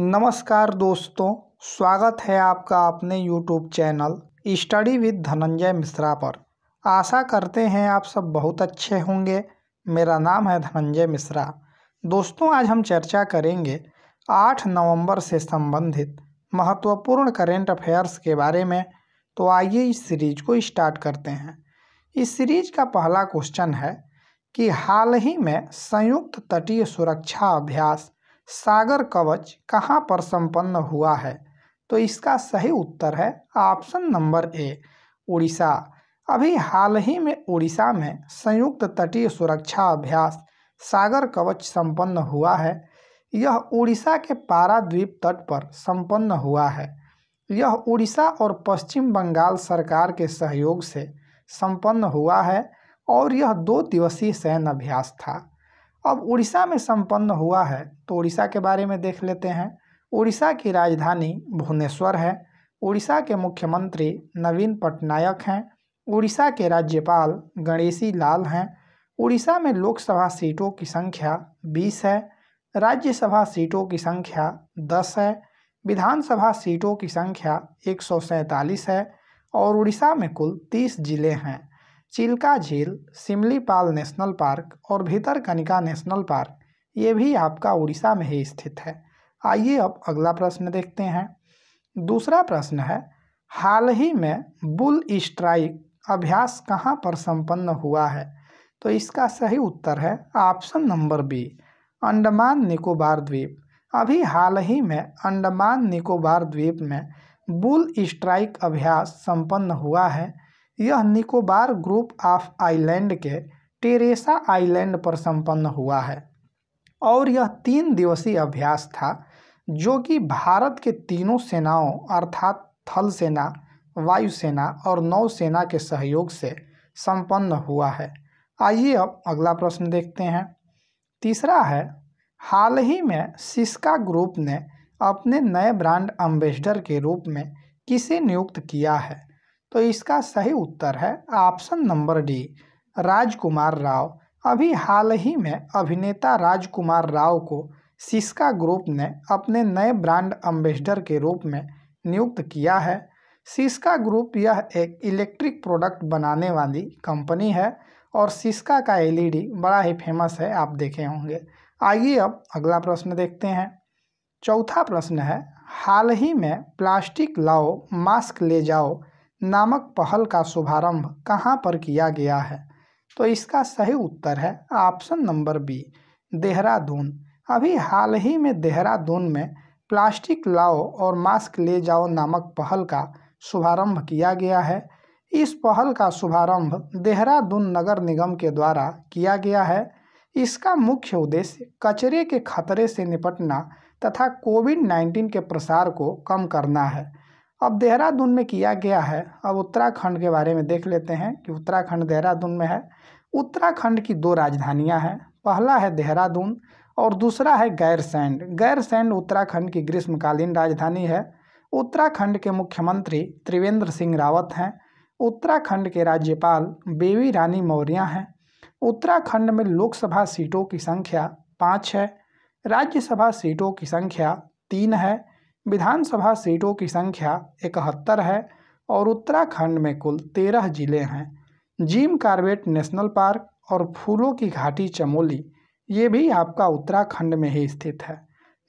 नमस्कार दोस्तों स्वागत है आपका अपने YouTube channel study with Dhananjay Mishra पर आशा करते हैं आप सब बहुत अच्छे होंगे मेरा नाम है धनंजय मिश्रा दोस्तों आज हम चर्चा करेंगे 8 नवंबर से संबंधित महत्वपूर्ण करेंट अफेयर्स के बारे में तो आइए इस सीरीज को स्टार्ट करते हैं इस सीरीज का पहला क्वेश्चन है कि हाल ही में संयुक्त तटीय सुरक्षा अभ्यास सागर कवच कहाँ पर संपन्न हुआ है तो इसका सही उत्तर है ऑप्शन नंबर ए उड़ीसा अभी हाल ही में उड़ीसा में संयुक्त तटीय सुरक्षा अभ्यास सागर कवच संपन्न हुआ है यह उड़ीसा के द्वीप तट पर संपन्न हुआ है यह उड़ीसा और पश्चिम बंगाल सरकार के सहयोग से संपन्न हुआ है और यह दो दिवसीय सैन्य अभ्यास था अब उड़ीसा में संपन्न हुआ है तो उड़ीसा के बारे में देख लेते हैं उड़ीसा की राजधानी भुवनेश्वर है उड़ीसा के मुख्यमंत्री नवीन पटनायक हैं उड़ीसा के राज्यपाल गणेशी लाल हैं उड़ीसा में लोकसभा सीटों की संख्या 20 है राज्यसभा सीटों की संख्या 10 है विधानसभा सीटों की संख्या एक है और उड़ीसा में कुल 30 जिले हैं चिल्का झील सिमलीपाल नेशनल पार्क और भीतरकनिका नेशनल पार्क ये भी आपका उड़ीसा में ही स्थित है आइए अब अगला प्रश्न देखते हैं दूसरा प्रश्न है हाल ही में बुल स्ट्राइक अभ्यास कहाँ पर संपन्न हुआ है तो इसका सही उत्तर है option number B Andaman Nicobar द्वीप अभी हाल ही में अंडमान निकोबार द्वीप में बुल स्ट्राइक अभ्यास संपन्न हुआ है यह निकोबार ग्रुप ऑफ आइलैंड के टेरेसा आइलैंड पर संपन्न हुआ है और यह तीन दिवसीय अभ्यास था जो कि भारत के तीनों सेनाओं अर्थात थल सेना वायुसेना और नौसेना के सहयोग से संपन्न हुआ है आइए अब अगला प्रश्न देखते हैं तीसरा है हाल ही में सिस्का ग्रुप ने अपने नए ब्रांड एम्बेसडर के रूप में किसे नियुक्त किया है तो इसका सही उत्तर है option number D Rajkumar Rao अभी हाल ही में अभिनेता राजकुमार राव को सिस्का ग्रुप ने अपने नए ब्रांड अम्बेसडर के रूप में नियुक्त किया है सिस्का ग्रुप यह एक इलेक्ट्रिक प्रोडक्ट बनाने वाली कंपनी है और सिस्का का एलईडी बड़ा ही फेमस है आप देखे होंगे आइए अब अगला प्रश्न देखते हैं चौथा प्रश्न है हाल ही में प्लास्टिक लाओ मास्क ले जाओ नामक पहल का शुभारंभ कहाँ पर किया गया है तो इसका सही उत्तर है ऑप्शन नंबर बी देहरादून अभी हाल ही में देहरादून में प्लास्टिक लाओ और मास्क ले जाओ नामक पहल का शुभारंभ किया गया है इस पहल का शुभारंभ देहरादून नगर निगम के द्वारा किया गया है इसका मुख्य उद्देश्य कचरे के खतरे से निपटना तथा कोविड नाइन्टीन के प्रसार को कम करना है अब देहरादून में किया गया है अब उत्तराखंड के बारे में देख लेते हैं कि उत्तराखंड देहरादून में है उत्तराखंड की दो राजधानियां हैं पहला है देहरादून और दूसरा है गैरसैंड गैरसैंड उत्तराखंड की ग्रीष्मकालीन राजधानी है उत्तराखंड के मुख्यमंत्री त्रिवेंद्र सिंह रावत हैं उत्तराखंड के राज्यपाल बेबी रानी मौर्य हैं उत्तराखंड में लोकसभा सीटों की संख्या पाँच है राज्यसभा सीटों की संख्या तीन है विधानसभा सीटों की संख्या इकहत्तर है और उत्तराखंड में कुल तेरह जिले हैं जिम कार्बेट नेशनल पार्क और फूलों की घाटी चमोली ये भी आपका उत्तराखंड में ही स्थित है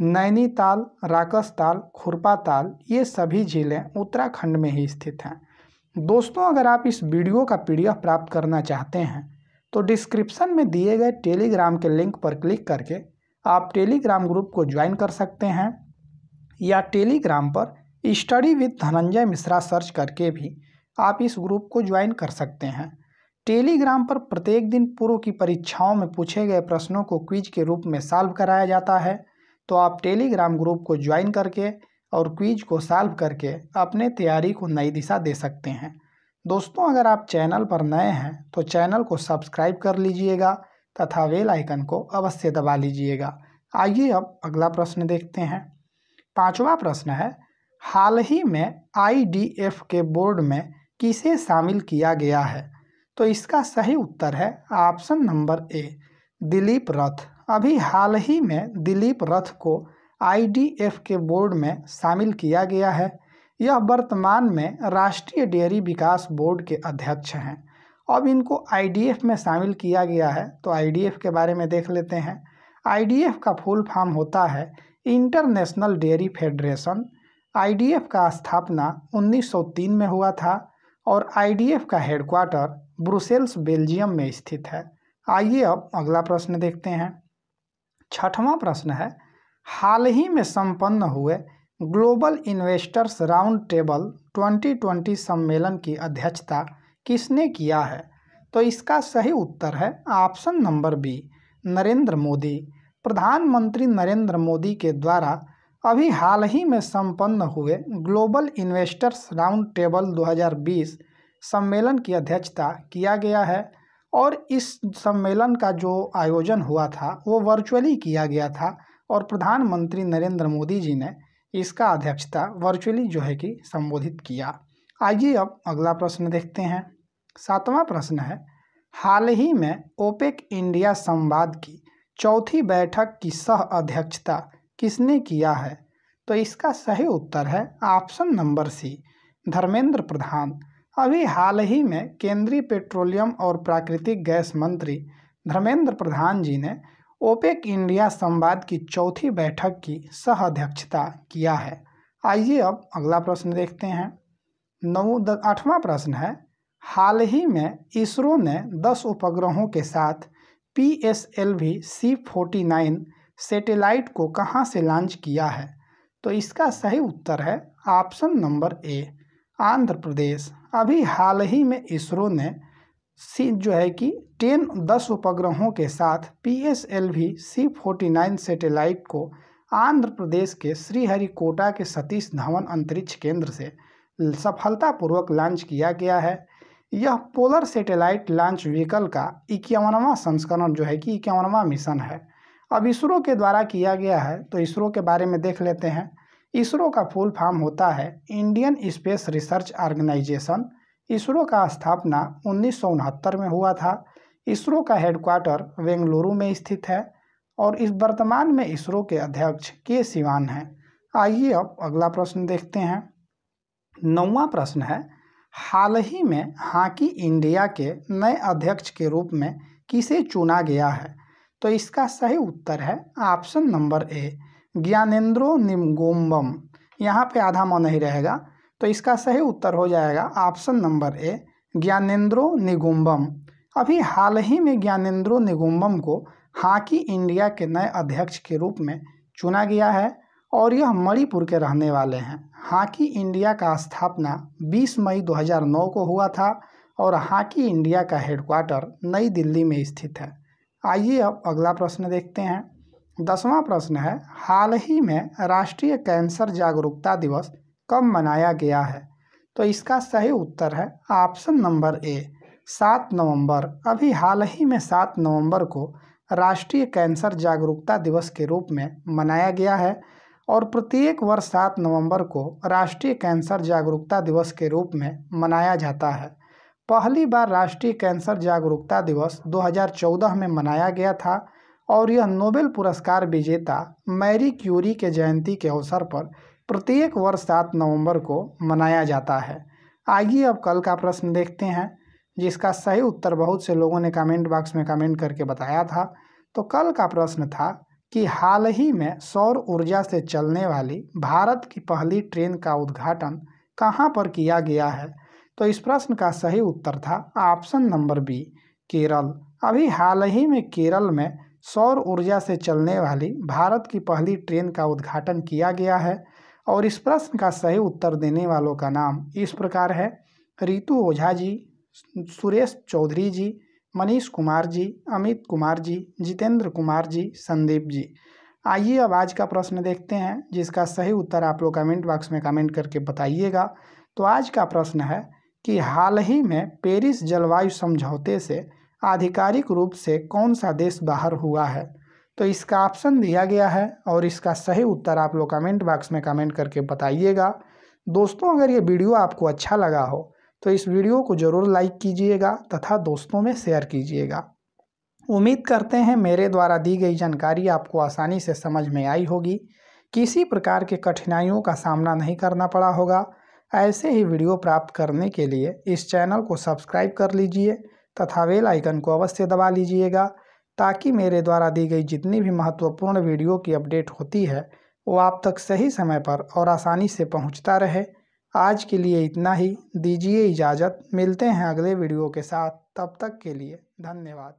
नैनीताल राकसताल खुरपाताल ये सभी जिले उत्तराखंड में ही स्थित हैं दोस्तों अगर आप इस वीडियो का पीडीएफ प्राप्त करना चाहते हैं तो डिस्क्रिप्शन में दिए गए टेलीग्राम के लिंक पर क्लिक करके आप टेलीग्राम ग्रुप को ज्वाइन कर सकते हैं या टेलीग्राम पर study with Dhananjay Mishra search करके भी आप इस ग्रुप को ज्वाइन कर सकते हैं टेलीग्राम पर प्रत्येक दिन पूर्व की परीक्षाओं में पूछे गए प्रश्नों को क्विज के रूप में सॉल्व कराया जाता है तो आप टेलीग्राम ग्रुप को ज्वाइन करके और क्विज को सॉल्व करके अपने तैयारी को नई दिशा दे सकते हैं दोस्तों अगर आप चैनल पर नए हैं तो चैनल को सब्सक्राइब कर लीजिएगा तथा वेल आइकन को अवश्य दबा लीजिएगा आइए अब अगला प्रश्न देखते हैं पांचवा प्रश्न है हाल ही में आईडीएफ के बोर्ड में किसे शामिल किया गया है तो इसका सही उत्तर है ऑप्शन नंबर ए दिलीप रथ अभी हाल ही में दिलीप रथ को आईडीएफ के बोर्ड में शामिल किया गया है यह वर्तमान में राष्ट्रीय डेयरी विकास बोर्ड के अध्यक्ष हैं अब इनको आईडीएफ में शामिल किया गया है तो आईडीएफ के बारे में देख लेते हैं आईडीएफ का फुल फॉर्म होता है इंटरनेशनल डेयरी फेडरेशन आईडीएफ का स्थापना 1903 में हुआ था और आईडीएफ का हेडक्वार्टर ब्रुसेल्स बेल्जियम में स्थित है आइए अब अगला प्रश्न देखते हैं छठवां प्रश्न है हाल ही में संपन्न हुए ग्लोबल इन्वेस्टर्स राउंड टेबल 2020 सम्मेलन की अध्यक्षता किसने किया है तो इसका सही उत्तर है option number B Narendra Modi प्रधानमंत्री नरेंद्र मोदी के द्वारा अभी हाल ही में संपन्न हुए ग्लोबल इन्वेस्टर्स राउंड टेबल 2020 सम्मेलन की अध्यक्षता किया गया है और इस सम्मेलन का जो आयोजन हुआ था वो वर्चुअली किया गया था और प्रधानमंत्री नरेंद्र मोदी जी ने इसका अध्यक्षता वर्चुअली जो है कि संबोधित किया आइए अब अगला प्रश्न देखते हैं सातवां प्रश्न है हाल ही में ओपेक इंडिया संवाद की चौथी बैठक की सह अध्यक्षता किसने किया है तो इसका सही उत्तर है option number C Dharmendra Pradhan अभी हाल ही में केंद्रीय पेट्रोलियम और प्राकृतिक गैस मंत्री धर्मेंद्र प्रधान जी ने ओपेक इंडिया संवाद की चौथी बैठक की सह अध्यक्षता किया है आइए अब अगला प्रश्न देखते हैं नौ आठवां प्रश्न है हाल ही में इसरो ने दस उपग्रहों के साथ P S L V C forty nine satellite को कहाँ से लॉन्च किया है तो इसका सही उत्तर है option number A Andhra Pradesh अभी हाल ही में इसरो ने सी जो है कि टेन दस उपग्रहों के साथ P S L V C forty nine satellite को आंध्र प्रदेश के श्रीहरिकोटा के सतीश धवन अंतरिक्ष केंद्र से सफलतापूर्वक लॉन्च किया गया है यह पोलर सैटेलाइट लॉन्च व्हीकल का इक्यावनवा संस्करण जो है कि इक्यावनवा मिशन है अब इसरो के द्वारा किया गया है तो इसरो के बारे में देख लेते हैं इसरो का फुल फॉर्म होता है Indian space research organisation ISRO का स्थापना उन्नीस में हुआ था इसरो का हेडक्वार्टर बेंगलुरु में स्थित है और इस वर्तमान में इसरो के अध्यक्ष के सिवान हैं आइए अब अगला प्रश्न देखते हैं नौवा प्रश्न है हाल ही में हॉकी इंडिया के नए अध्यक्ष के रूप में किसे चुना गया है तो इसका सही उत्तर है ऑप्शन नंबर ए ज्ञानेन्द्रो निमगोम्बम यहाँ पे आधा मो नहीं रहेगा तो इसका सही उत्तर हो जाएगा ऑप्शन नंबर ए ज्ञानेन्द्रो निगुम्बम अभी हाल ही में ज्ञानेन्द्रो निगुम्बम को हॉकी इंडिया के नए अध्यक्ष के रूप में चुना गया है और यह मणिपुर के रहने वाले हैं हॉकी इंडिया का स्थापना 20 मई 2009 को हुआ था और हॉकी इंडिया का हेडक्वार्टर नई दिल्ली में स्थित है आइए अब अगला प्रश्न देखते हैं दसवां प्रश्न है हाल ही में राष्ट्रीय कैंसर जागरूकता दिवस कब मनाया गया है तो इसका सही उत्तर है ऑप्शन नंबर ए सात नवंबर अभी हाल ही में सात नवंबर को राष्ट्रीय कैंसर जागरूकता दिवस के रूप में मनाया गया है और प्रत्येक वर्ष सात नवंबर को राष्ट्रीय कैंसर जागरूकता दिवस के रूप में मनाया जाता है पहली बार राष्ट्रीय कैंसर जागरूकता दिवस 2014 में मनाया गया था और यह नोबेल पुरस्कार विजेता मैरी क्यूरी के जयंती के अवसर पर प्रत्येक वर्ष सात नवंबर को मनाया जाता है आइए अब कल का प्रश्न देखते हैं जिसका सही उत्तर बहुत से लोगों ने कमेंट बॉक्स में कमेंट करके बताया था तो कल का प्रश्न था कि हाल ही में सौर ऊर्जा से चलने वाली भारत की पहली ट्रेन का उद्घाटन कहाँ पर किया गया है तो इस प्रश्न का सही उत्तर था ऑप्शन नंबर बी केरल अभी हाल ही में केरल में सौर ऊर्जा से चलने वाली भारत की पहली ट्रेन का उद्घाटन किया गया है और इस प्रश्न का सही उत्तर देने वालों का नाम इस प्रकार है रितु ओझा जी सुरेश चौधरी जी मनीष कुमार जी अमित कुमार जी जितेंद्र कुमार जी संदीप जी आइए अब आज का प्रश्न देखते हैं जिसका सही उत्तर आप लोग कमेंट बॉक्स में कमेंट करके बताइएगा तो आज का प्रश्न है कि हाल ही में पेरिस जलवायु समझौते से आधिकारिक रूप से कौन सा देश बाहर हुआ है तो इसका ऑप्शन दिया गया है और इसका सही उत्तर आप लोग कमेंट बॉक्स में कमेंट करके बताइएगा दोस्तों अगर ये वीडियो आपको अच्छा लगा हो तो इस वीडियो को ज़रूर लाइक कीजिएगा तथा दोस्तों में शेयर कीजिएगा उम्मीद करते हैं मेरे द्वारा दी गई जानकारी आपको आसानी से समझ में आई होगी किसी प्रकार के कठिनाइयों का सामना नहीं करना पड़ा होगा ऐसे ही वीडियो प्राप्त करने के लिए इस चैनल को सब्सक्राइब कर लीजिए तथा वेल आइकन को अवश्य दबा लीजिएगा ताकि मेरे द्वारा दी गई जितनी भी महत्वपूर्ण वीडियो की अपडेट होती है वो आप तक सही समय पर और आसानी से पहुंचता रहे आज के लिए इतना ही दीजिए इजाज़त मिलते हैं अगले वीडियो के साथ तब तक के लिए धन्यवाद